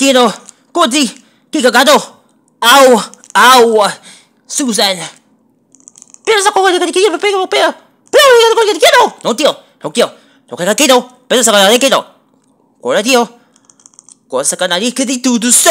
Guido, Cody, Kikagado, Au, Au, Susan. Pensa com o Guido, Guido, pega o pé. Pega o Guido, Guido. Não, tio, não, tio. Não quero Guido. Pensa com o Guido. olha tio. Com essa canarica de tudo, só.